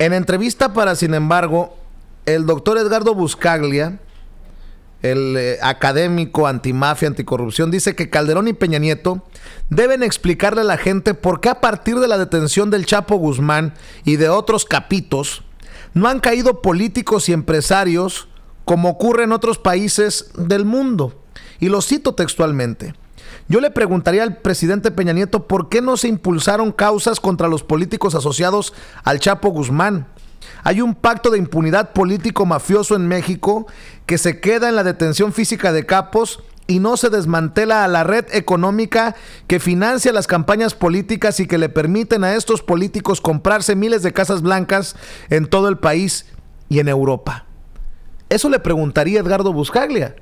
En entrevista para Sin embargo, el doctor Edgardo Buscaglia, el eh, académico antimafia, anticorrupción, dice que Calderón y Peña Nieto deben explicarle a la gente por qué a partir de la detención del Chapo Guzmán y de otros capitos, no han caído políticos y empresarios como ocurre en otros países del mundo. Y lo cito textualmente. Yo le preguntaría al presidente Peña Nieto por qué no se impulsaron causas contra los políticos asociados al Chapo Guzmán. Hay un pacto de impunidad político mafioso en México que se queda en la detención física de capos y no se desmantela a la red económica que financia las campañas políticas y que le permiten a estos políticos comprarse miles de casas blancas en todo el país y en Europa. Eso le preguntaría Edgardo Buscaglia.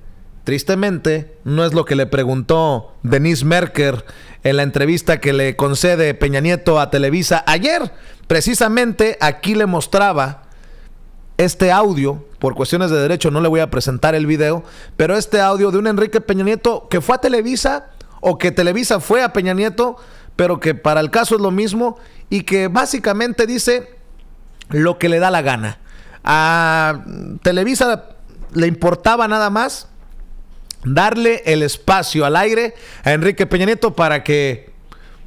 Tristemente, no es lo que le preguntó Denise Merker en la entrevista que le concede Peña Nieto a Televisa ayer. Precisamente aquí le mostraba este audio, por cuestiones de derecho no le voy a presentar el video, pero este audio de un Enrique Peña Nieto que fue a Televisa o que Televisa fue a Peña Nieto, pero que para el caso es lo mismo y que básicamente dice lo que le da la gana. A Televisa le importaba nada más darle el espacio al aire a Enrique Peña Nieto para que,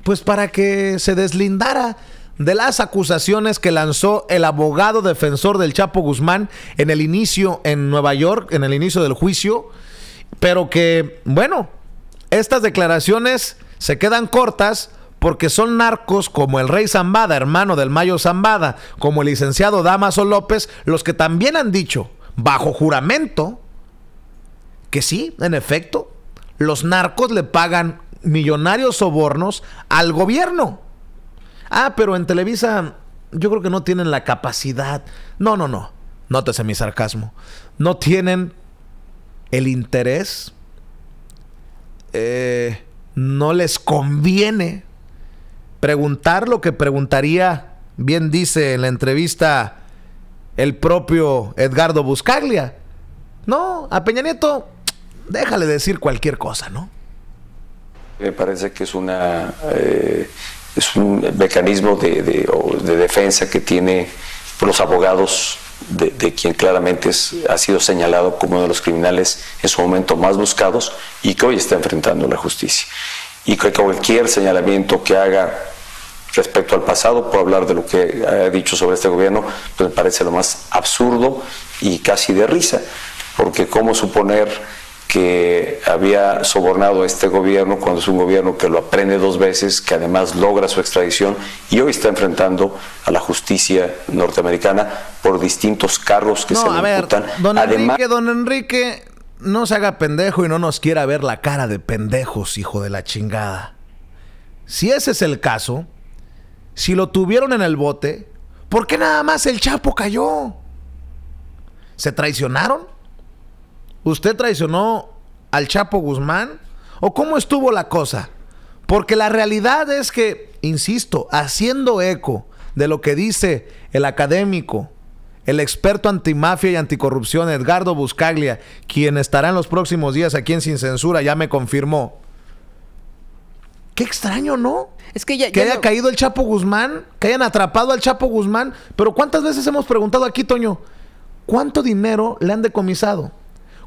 pues para que se deslindara de las acusaciones que lanzó el abogado defensor del Chapo Guzmán en el inicio en Nueva York, en el inicio del juicio, pero que, bueno, estas declaraciones se quedan cortas porque son narcos como el rey Zambada, hermano del Mayo Zambada, como el licenciado Damaso López, los que también han dicho, bajo juramento, que sí, en efecto, los narcos le pagan millonarios sobornos al gobierno. Ah, pero en Televisa yo creo que no tienen la capacidad. No, no, no. Nótese mi sarcasmo. No tienen el interés. Eh, no les conviene preguntar lo que preguntaría, bien dice en la entrevista el propio Edgardo Buscaglia. No, a Peña Nieto déjale decir cualquier cosa, ¿no? Me parece que es una eh, un mecanismo de, defensa que tiene los abogados de, quien claramente ha sido señalado como uno de los criminales en su momento más buscados y que hoy está enfrentando la justicia. Y que cualquier señalamiento que haga respecto al pasado, por hablar de lo que ha dicho sobre este gobierno, pues me parece lo más absurdo y casi de risa, porque cómo suponer que había sobornado a este gobierno cuando es un gobierno que lo aprende dos veces, que además logra su extradición y hoy está enfrentando a la justicia norteamericana por distintos carros que se le imputan. Don además, don Enrique, no se haga pendejo y no nos quiera ver la cara de pendejos, hijo de la chingada. Si ese es el caso, si lo tuvieron en el bote, ¿por qué nada más el Chapo cayó? ¿Se traicionaron? ¿Usted traicionó al Chapo Guzmán? ¿O cómo estuvo la cosa? Porque la realidad es que, insisto, haciendo eco de lo que dice el académico, el experto antimafia y anticorrupción Edgardo Buscaglia, quien estará en los próximos días aquí en Sin Censura, ya me confirmó. Qué extraño, ¿no? Es que ya, haya caído el Chapo Guzmán, que hayan atrapado al Chapo Guzmán, pero ¿cuántas veces hemos preguntado aquí, Toño, cuánto dinero le han decomisado?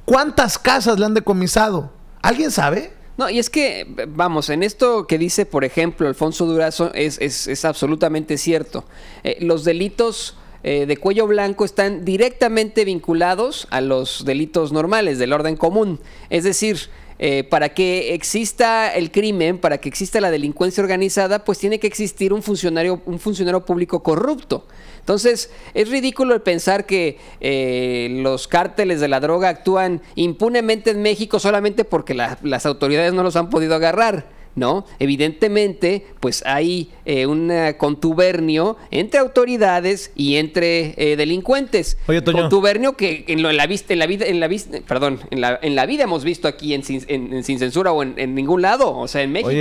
¿Cuántas casas le han decomisado? ¿Alguien sabe? No, y es que, vamos, en esto que dice, por ejemplo, Alfonso Durazo, es, es, es absolutamente cierto. Eh, los delitos eh, de cuello blanco están directamente vinculados a los delitos normales del orden común. Es decir, eh, para que exista el crimen, para que exista la delincuencia organizada, pues tiene que existir un funcionario, un funcionario público corrupto. Entonces, es ridículo el pensar que eh, los cárteles de la droga actúan impunemente en México solamente porque las autoridades no los han podido agarrar. ¿no? Evidentemente, pues hay eh, un contubernio entre autoridades y entre eh, delincuentes. Contubernio que en, lo, la la vida, en la perdón, en la, vida hemos visto aquí en Sin, en, sin Censura o en, ningún lado, o sea, en México.